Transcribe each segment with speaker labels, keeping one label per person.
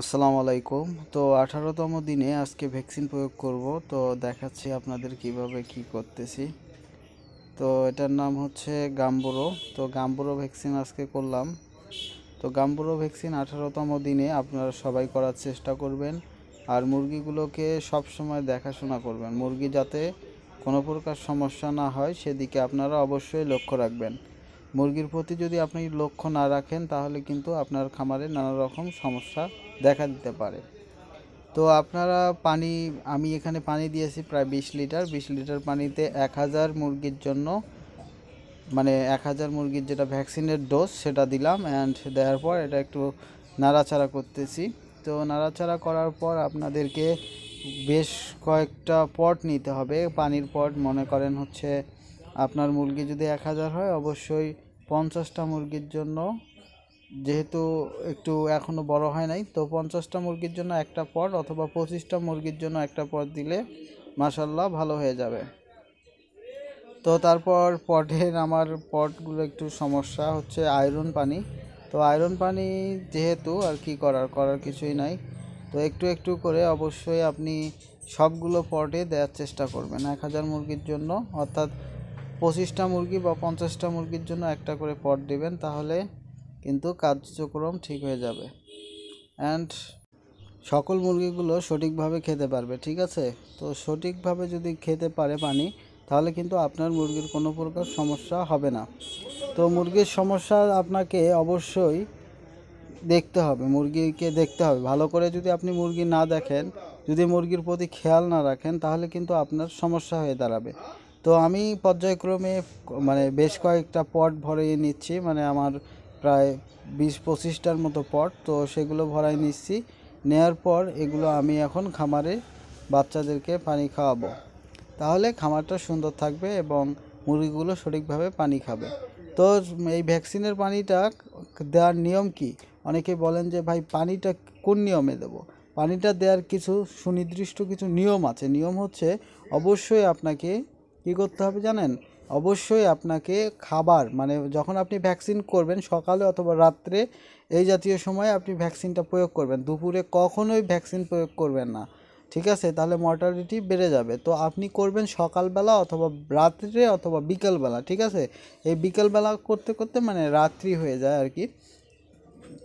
Speaker 1: আসসালামু আলাইকুম তো আঠারোতম দিনে আজকে ভ্যাকসিন প্রয়োগ করব তো দেখাচ্ছি আপনাদের কিভাবে কি করতেছি তো এটার নাম হচ্ছে গাম্বুরো তো গাম্বুরো ভ্যাকসিন আজকে করলাম তো গাম্বুরো ভ্যাকসিন আঠারোতম দিনে আপনারা সবাই করার চেষ্টা করবেন আর মুরগিগুলোকে সব সময় দেখাশোনা করবেন মুরগি যাতে কোনো প্রকার সমস্যা না হয় সেদিকে আপনারা অবশ্যই লক্ষ্য রাখবেন মুরগির প্রতি যদি আপনি লক্ষ্য না রাখেন তাহলে কিন্তু আপনার খামারে নানা রকম সমস্যা দেখা দিতে পারে তো আপনারা পানি আমি এখানে পানি দিয়েছি প্রায় বিশ লিটার বিশ লিটার পানিতে এক হাজার মুরগির জন্য মানে এক হাজার মুরগির যেটা ভ্যাকসিনের ডোজ সেটা দিলাম অ্যান্ড দেওয়ার পর এটা একটু নাড়াচাড়া করতেছি তো নাড়াচাড়া করার পর আপনাদেরকে বেশ কয়েকটা পট নিতে হবে পানির পট মনে করেন হচ্ছে আপনার মুরগি যদি এক হাজার হয় অবশ্যই পঞ্চাশটা মুরগির জন্য যেহেতু একটু এখনও বড় হয় নাই তো পঞ্চাশটা মুরগির জন্য একটা পট অথবা পঁচিশটা মুরগির জন্য একটা পর দিলে মাসাল্লাহ ভালো হয়ে যাবে তো তারপর পটের আমার পটগুলো একটু সমস্যা হচ্ছে আয়রন পানি তো আয়রন পানি যেহেতু আর কি করার করার কিছুই নাই তো একটু একটু করে অবশ্যই আপনি সবগুলো পটে দেওয়ার চেষ্টা করবেন এক হাজার মুরগির জন্য অর্থাৎ পঁচিশটা মুরগি বা পঞ্চাশটা মুরগির জন্য একটা করে পট দেবেন তাহলে কিন্তু কার্যক্রম ঠিক হয়ে যাবে অ্যান্ড সকল মুরগিগুলো সঠিকভাবে খেতে পারবে ঠিক আছে তো সঠিকভাবে যদি খেতে পারে পানি তাহলে কিন্তু আপনার মুরগির কোনো প্রকার সমস্যা হবে না তো মুরগির সমস্যা আপনাকে অবশ্যই দেখতে হবে মুরগিকে দেখতে হবে ভালো করে যদি আপনি মুরগি না দেখেন যদি মুরগির প্রতি খেয়াল না রাখেন তাহলে কিন্তু আপনার সমস্যা হয়ে দাঁড়াবে তো আমি পর্যায়ক্রমে মানে বেশ কয়েকটা পট ভরিয়ে নিচ্ছি মানে আমার প্রায় বিশ পঁচিশটার মতো পট তো সেগুলো ভরাই নিচ্ছি নেয়ার পর এগুলো আমি এখন খামারে বাচ্চাদেরকে পানি খাওয়াবো তাহলে খামারটা সুন্দর থাকবে এবং মুরগিগুলো সঠিকভাবে পানি খাবে তো এই ভ্যাকসিনের পানিটা দেওয়ার নিয়ম কি অনেকে বলেন যে ভাই পানিটা কোন নিয়মে দেব পানিটা দেওয়ার কিছু সুনির্দিষ্ট কিছু নিয়ম আছে নিয়ম হচ্ছে অবশ্যই আপনাকে কী করতে হবে জানেন অবশ্যই আপনাকে খাবার মানে যখন আপনি ভ্যাকসিন করবেন সকালে অথবা রাত্রে এই জাতীয় সময়ে আপনি ভ্যাকসিনটা প্রয়োগ করবেন দুপুরে কখনোই ভ্যাকসিন প্রয়োগ করবেন না ঠিক আছে তাহলে মর্টালিটি বেড়ে যাবে তো আপনি করবেন সকালবেলা অথবা রাত্রে অথবা বিকেলবেলা ঠিক আছে এই বিকেলবেলা করতে করতে মানে রাত্রি হয়ে যায় আর কি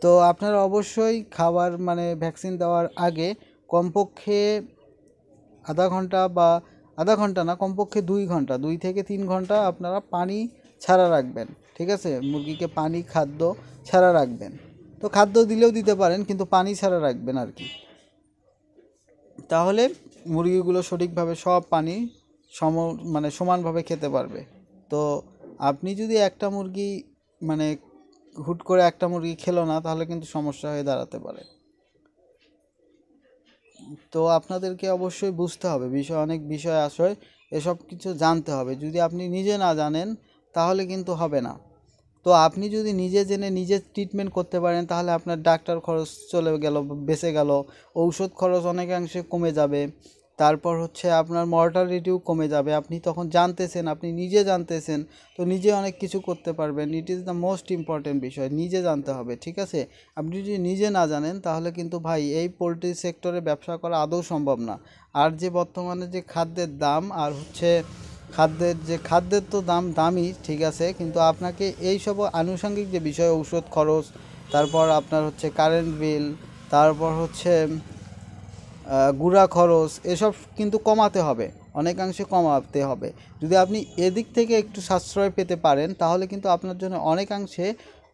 Speaker 1: তো আপনারা অবশ্যই খাবার মানে ভ্যাকসিন দেওয়ার আগে কমপক্ষে আধা ঘন্টা বা আধা ঘন্টা না কমপক্ষে দুই ঘন্টা দুই থেকে তিন ঘন্টা আপনারা পানি ছাড়া রাখবেন ঠিক আছে মুরগিকে পানি খাদ্য ছাড়া রাখবেন তো খাদ্য দিলেও দিতে পারেন কিন্তু পানি ছাড়া রাখবেন আর কি তাহলে মুরগিগুলো সঠিকভাবে সব পানি সম মানে সমানভাবে খেতে পারবে তো আপনি যদি একটা মুরগি মানে হুট করে একটা মুরগি খেলো না তাহলে কিন্তু সমস্যা হয়ে দাঁড়াতে পারে তো আপনাদেরকে অবশ্যই বুঝতে হবে বিষয় অনেক বিষয় আশয় এসব কিছু জানতে হবে যদি আপনি নিজে না জানেন তাহলে কিন্তু হবে না তো আপনি যদি নিজে জেনে নিজে ট্রিটমেন্ট করতে পারেন তাহলে আপনার ডাক্তার খরচ চলে গেল বেঁচে গেল ঔষধ খরচ অনেকাংশে কমে যাবে তারপর হচ্ছে আপনার মর্টালিটিও কমে যাবে আপনি তখন জানতেছেন আপনি নিজে জানতেছেন তো নিজে অনেক কিছু করতে পারবেন it is the most important বিষয় নিজে জানতে হবে ঠিক আছে আপনি যদি নিজে না জানেন তাহলে কিন্তু ভাই এই পোলট্রি সেক্টরে ব্যবসা করা আদৌ সম্ভব না আর যে বর্তমানে যে খাদ্যের দাম আর হচ্ছে খাদ্যের যে খাদ্যের তো দাম দামই ঠিক আছে কিন্তু আপনাকে এই সব আনুষঙ্গিক যে বিষয় ঔষধ খরচ তারপর আপনার হচ্ছে কারেন্ট বিল তারপর হচ্ছে গুড়া খরচ এসব কিন্তু কমাতে হবে অনেকাংশে কমাতে হবে যদি আপনি এদিক থেকে একটু সাশ্রয় পেতে পারেন তাহলে কিন্তু আপনার জন্য অনেকাংশে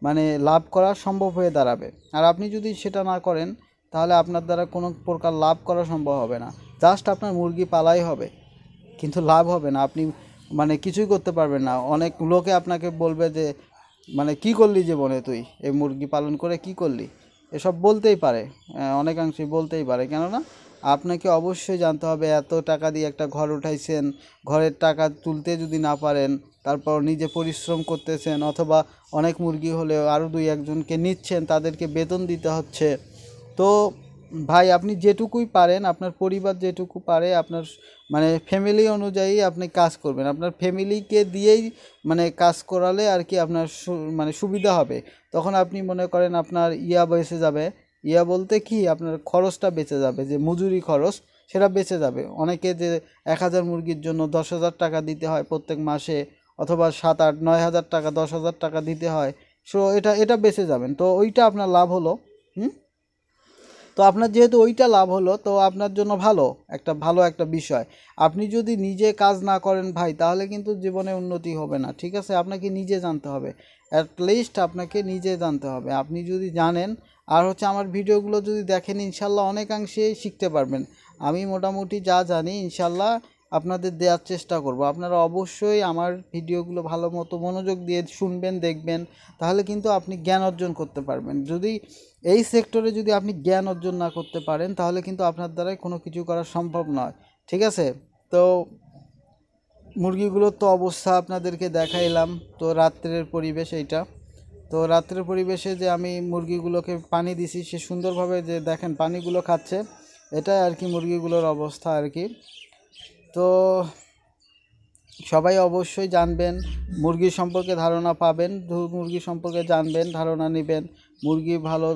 Speaker 1: মানে লাভ করা সম্ভব হয়ে দাঁড়াবে আর আপনি যদি সেটা না করেন তাহলে আপনার দ্বারা কোনো প্রকার লাভ করা সম্ভব হবে না জাস্ট আপনার মুরগি পালাই হবে কিন্তু লাভ হবে না আপনি মানে কিছুই করতে পারবেন না অনেক লোকে আপনাকে বলবে যে মানে কি করলি জীবনে তুই এই মুরগি পালন করে কি করলি এসব বলতেই পারে অনেকাংশে বলতেই পারে কেননা আপনাকে অবশ্যই জানতে হবে এত টাকা দিয়ে একটা ঘর উঠাইছেন ঘরের টাকা তুলতে যদি না পারেন তারপর নিজে পরিশ্রম করতেছেন অথবা অনেক মুরগি হলেও আরও দুই একজনকে নিচ্ছেন তাদেরকে বেতন দিতে হচ্ছে তো ভাই আপনি যেটুকুই পারেন আপনার পরিবার যেটুকু পারে আপনার মানে ফ্যামিলি অনুযায়ী আপনি কাজ করবেন আপনার ফ্যামিলিকে দিয়েই মানে কাজ করালে আর কি আপনার মানে সুবিধা হবে তখন আপনি মনে করেন আপনার ইয়া বয়সে যাবে ইয়া বলতে কি আপনার খরচটা বেঁচে যাবে যে মজুরি খরচ সেটা বেঁচে যাবে অনেকে যে এক হাজার মুরগির জন্য দশ হাজার টাকা দিতে হয় প্রত্যেক মাসে অথবা সাত আট নয় হাজার টাকা দশ হাজার টাকা দিতে হয় সো এটা এটা বেঁচে যাবেন তো ওইটা আপনার লাভ হলো হুম তো আপনার যেহেতু ওইটা লাভ হলো তো আপনার জন্য ভালো একটা ভালো একটা বিষয় আপনি যদি নিজে কাজ না করেন ভাই তাহলে কিন্তু জীবনে উন্নতি হবে না ঠিক আছে আপনাকে নিজে জানতে হবে অ্যাটলিস্ট আপনাকে নিজে জানতে হবে আপনি যদি জানেন আর হচ্ছে আমার ভিডিওগুলো যদি দেখেন ইনশাল্লাহ অনেকাংশে শিখতে পারবেন আমি মোটামুটি যা জানি ইনশাল্লাহ আপনাদের দেওয়ার চেষ্টা করব আপনারা অবশ্যই আমার ভিডিওগুলো ভালো মতো মনোযোগ দিয়ে শুনবেন দেখবেন তাহলে কিন্তু আপনি জ্ঞান অর্জন করতে পারবেন যদি এই সেক্টরে যদি আপনি জ্ঞান অর্জন না করতে পারেন তাহলে কিন্তু আপনার দ্বারাই কোনো কিছু করা সম্ভব নয় ঠিক আছে তো মুরগিগুলোর তো অবস্থা আপনাদেরকে দেখাইলাম তো রাত্রের পরিবেশ এইটা তো রাত্রের পরিবেশে যে আমি মুরগিগুলোকে পানি দিছি সে সুন্দরভাবে যে দেখেন পানিগুলো খাচ্ছে এটাই আর কি মুরগিগুলোর অবস্থা আর কি তো সবাই অবশ্যই জানবেন মুরগি সম্পর্কে ধারণা পাবেন মুরগি সম্পর্কে জানবেন ধারণা নেবেন মুরগি ভালো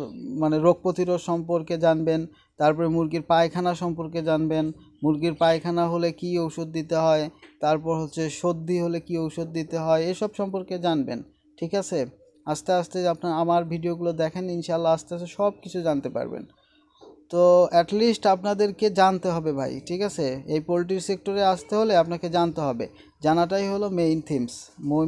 Speaker 1: মানে রোগ প্রতিরোধ সম্পর্কে জানবেন তারপরে মুরগির পায়খানা সম্পর্কে জানবেন মুরগির পায়খানা হলে কি ঔষধ দিতে হয় তারপর হচ্ছে সর্দি হলে কি ঔষধ দিতে হয় এসব সম্পর্কে জানবেন ঠিক আছে আস্তে আস্তে আপনার আমার ভিডিওগুলো দেখেন ইনশাল্লাহ আস্তে আস্তে সব কিছু জানতে পারবেন তো অ্যাটলিস্ট আপনাদেরকে জানতে হবে ভাই ঠিক আছে এই পোলট্রি সেক্টরে আসতে হলে আপনাকে জানতে হবে জানাটাই হলো মেইন থিমস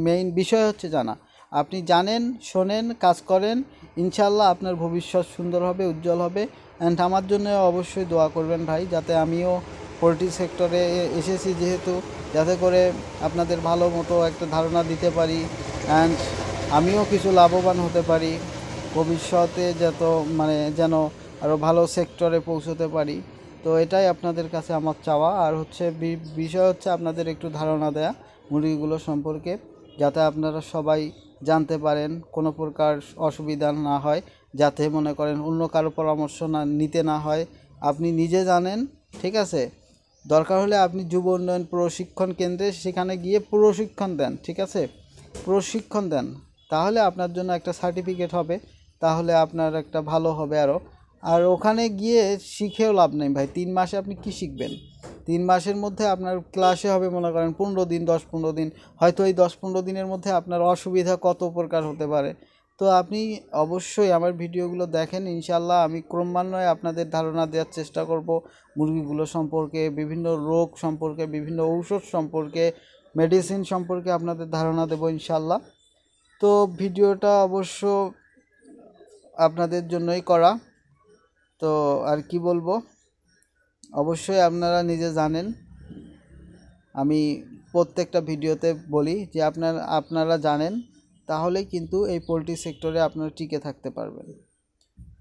Speaker 1: মেইন বিষয় হচ্ছে জানা আপনি জানেন শোনেন কাজ করেন ইনশাল্লাহ আপনার ভবিষ্যৎ সুন্দর হবে উজ্জ্বল হবে অ্যান্ড আমার জন্য অবশ্যই দোয়া করবেন ভাই যাতে আমিও পোলট্রি সেক্টরে এসেছি যেহেতু যাতে করে আপনাদের ভালো মতো একটা ধারণা দিতে পারি অ্যান্ড আমিও কিছু লাভবান হতে পারি ভবিষ্যতে যত মানে যেন আরও ভালো সেক্টরে পৌঁছতে পারি তো এটাই আপনাদের কাছে আমার চাওয়া আর হচ্ছে বিষয় হচ্ছে আপনাদের একটু ধারণা দেয়া মুরগিগুলো সম্পর্কে যাতে আপনারা সবাই জানতে পারেন কোনো প্রকার অসুবিধা না হয় যাতে মনে করেন অন্য কারো পরামর্শ না নিতে না হয় আপনি নিজে জানেন ঠিক আছে দরকার হলে আপনি যুব উন্নয়ন প্রশিক্ষণ কেন্দ্রে সেখানে গিয়ে প্রশিক্ষণ দেন ঠিক আছে প্রশিক্ষণ দেন তাহলে আপনার জন্য একটা সার্টিফিকেট হবে তাহলে আপনার একটা ভালো হবে আরও আর ওখানে গিয়ে শিখেও লাভ নেই ভাই তিন মাসে আপনি কি শিখবেন তিন মাসের মধ্যে আপনার ক্লাসে হবে মনে করেন পনেরো দিন দশ পনেরো দিন হয়তো এই দশ পনেরো দিনের মধ্যে আপনার অসুবিধা কত প্রকার হতে পারে তো আপনি অবশ্যই আমার ভিডিওগুলো দেখেন ইনশাল্লাহ আমি ক্রমান্বয়ে আপনাদের ধারণা দেওয়ার চেষ্টা করব মুরগিগুলো সম্পর্কে বিভিন্ন রোগ সম্পর্কে বিভিন্ন ঔষধ সম্পর্কে মেডিসিন সম্পর্কে আপনাদের ধারণা দেবো ইনশাল্লাহ তো ভিডিওটা অবশ্য আপনাদের জন্যই করা তো আর কি বলবো অবশ্যই আপনারা নিজে জানেন আমি প্রত্যেকটা ভিডিওতে বলি যে আপনার আপনারা জানেন তাহলে কিন্তু এই পোলট্রি সেক্টরে আপনারা টিকে থাকতে পারবেন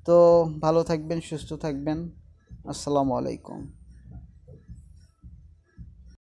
Speaker 1: তো ভালো থাকবেন সুস্থ থাকবেন আসসালামু আলাইকুম